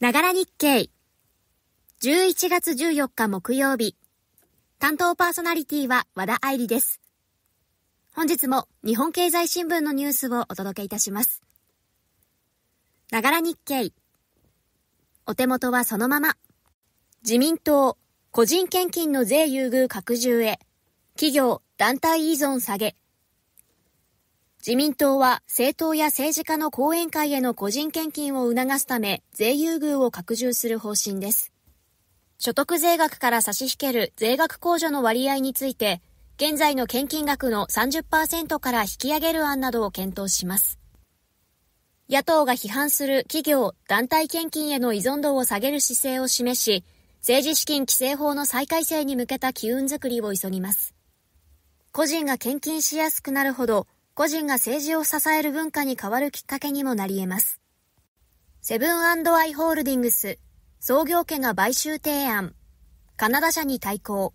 ながら日経。11月14日木曜日。担当パーソナリティは和田愛理です。本日も日本経済新聞のニュースをお届けいたします。ながら日経。お手元はそのまま。自民党、個人献金の税優遇拡充へ。企業、団体依存下げ。自民党は政党や政治家の後援会への個人献金を促すため税優遇を拡充する方針です。所得税額から差し引ける税額控除の割合について、現在の献金額の30%から引き上げる案などを検討します。野党が批判する企業、団体献金への依存度を下げる姿勢を示し、政治資金規正法の再改正に向けた機運づくりを急ぎます。個人が献金しやすくなるほど、個人が政治を支える文化に変わるきっかけにもなり得ます。セブンアイ・ホールディングス、創業家が買収提案、カナダ社に対抗。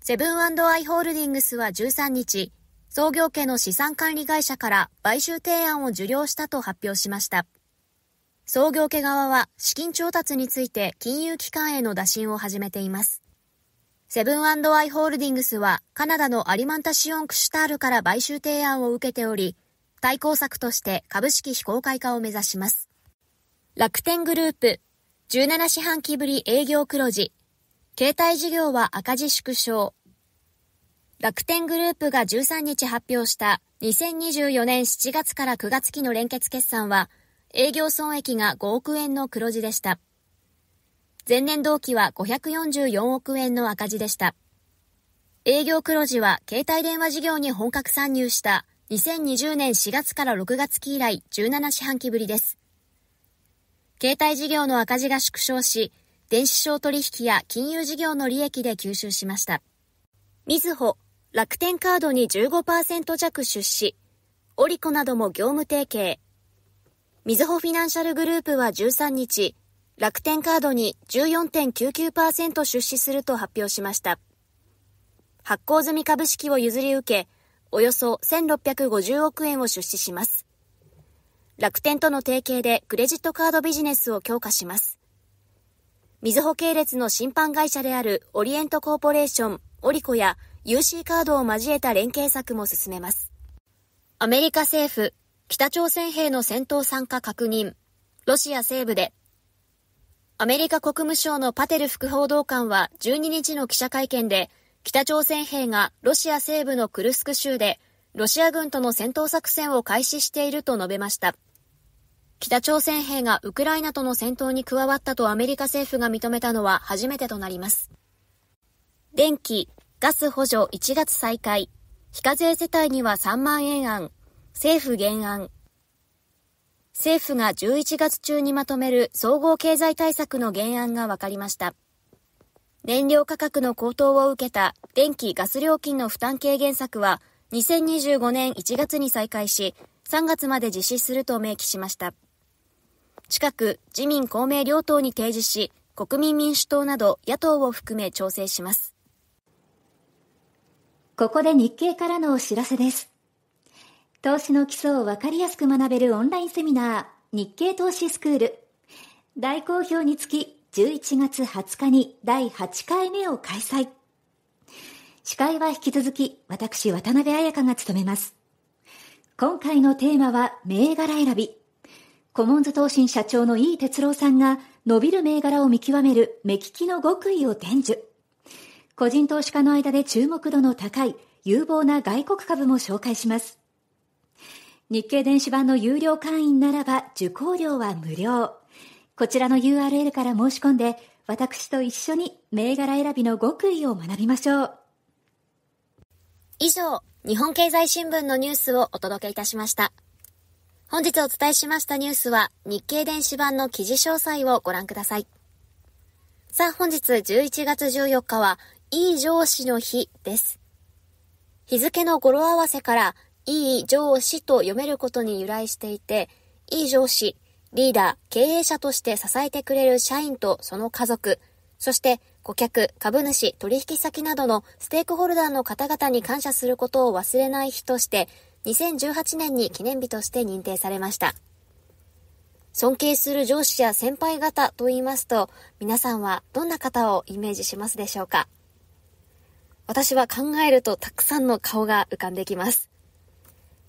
セブンアイ・ホールディングスは13日、創業家の資産管理会社から買収提案を受領したと発表しました。創業家側は資金調達について金融機関への打診を始めています。セブンアイ・ホールディングスはカナダのアリマンタシオン・クシュタールから買収提案を受けており、対抗策として株式非公開化を目指します。楽天グループ、17四半期ぶり営業黒字、携帯事業は赤字縮小。楽天グループが13日発表した2024年7月から9月期の連結決算は、営業損益が5億円の黒字でした。前年同期は544億円の赤字でした。営業黒字は携帯電話事業に本格参入した2020年4月から6月期以来17四半期ぶりです。携帯事業の赤字が縮小し、電子商取引や金融事業の利益で吸収しました。みずほ、楽天カードに15%弱出資、オリコなども業務提携。みずほフィナンシャルグループは13日、楽天カードに14.99%出資すると発表しました。発行済み株式を譲り受け、およそ1650億円を出資します。楽天との提携でクレジットカードビジネスを強化します。みずほ系列の審判会社であるオリエントコーポレーション、オリコや UC カードを交えた連携策も進めます。アメリカ政府、北朝鮮兵の戦闘参加確認、ロシア西部でアメリカ国務省のパテル副報道官は12日の記者会見で、北朝鮮兵がロシア西部のクルスク州で、ロシア軍との戦闘作戦を開始していると述べました。北朝鮮兵がウクライナとの戦闘に加わったとアメリカ政府が認めたのは初めてとなります。電気、ガス補助1月再開。非課税世帯には3万円案。政府原案。政府が11月中にまとめる総合経済対策の原案が分かりました。燃料価格の高騰を受けた電気・ガス料金の負担軽減策は2025年1月に再開し、3月まで実施すると明記しました。近く自民公明両党に提示し、国民民主党など野党を含め調整します。ここで日経からのお知らせです。投資の基礎をわかりやすく学べるオンラインセミナー、日経投資スクール。大好評につき、11月20日に第8回目を開催。司会は引き続き、私、渡辺彩香が務めます。今回のテーマは、銘柄選び。コモンズ投信社長の井伊哲郎さんが、伸びる銘柄を見極める目利きの極意を伝授。個人投資家の間で注目度の高い、有望な外国株も紹介します。日経電子版の有料会員ならば受講料は無料。こちらの URL から申し込んで、私と一緒に銘柄選びの極意を学びましょう。以上、日本経済新聞のニュースをお届けいたしました。本日お伝えしましたニュースは日経電子版の記事詳細をご覧ください。さあ本日11月14日は、いい上司の日です。日付の語呂合わせから、いい上司と読めることに由来していて、いい上司、リーダー、経営者として支えてくれる社員とその家族、そして顧客、株主、取引先などのステークホルダーの方々に感謝することを忘れない日として、2018年に記念日として認定されました。尊敬する上司や先輩方と言いますと、皆さんはどんな方をイメージしますでしょうか私は考えるとたくさんの顔が浮かんできます。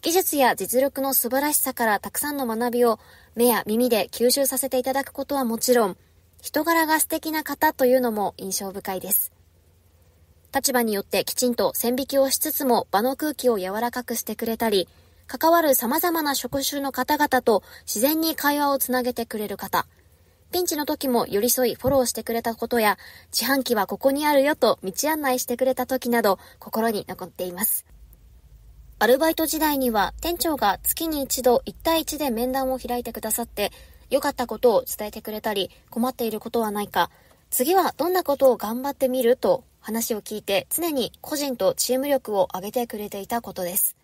技術や実力の素晴らしさからたくさんの学びを目や耳で吸収させていただくことはもちろん、人柄が素敵な方というのも印象深いです。立場によってきちんと線引きをしつつも場の空気を柔らかくしてくれたり、関わる様々な職種の方々と自然に会話をつなげてくれる方、ピンチの時も寄り添いフォローしてくれたことや、自販機はここにあるよと道案内してくれた時など心に残っています。アルバイト時代には店長が月に一度1対1で面談を開いてくださって、良かったことを伝えてくれたり、困っていることはないか、次はどんなことを頑張ってみると話を聞いて常に個人とチーム力を上げてくれていたことです。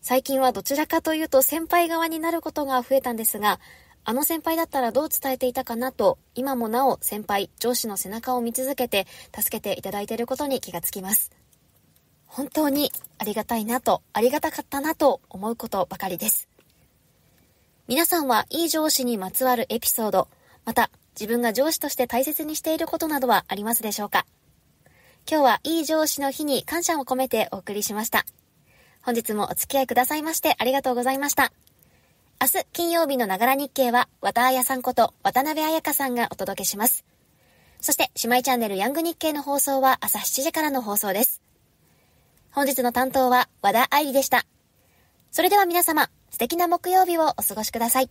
最近はどちらかというと先輩側になることが増えたんですが、あの先輩だったらどう伝えていたかなと、今もなお先輩、上司の背中を見続けて助けていただいていることに気がつきます。本当にありがたいなと、ありがたかったなと思うことばかりです。皆さんは、いい上司にまつわるエピソード、また、自分が上司として大切にしていることなどはありますでしょうか今日は、いい上司の日に感謝を込めてお送りしました。本日もお付き合いくださいましてありがとうございました。明日金曜日のながら日経は、和田彩さんこと渡辺彩香さんがお届けします。そして、姉妹チャンネルヤング日経の放送は朝7時からの放送です。本日の担当は和田愛理でした。それでは皆様、素敵な木曜日をお過ごしください。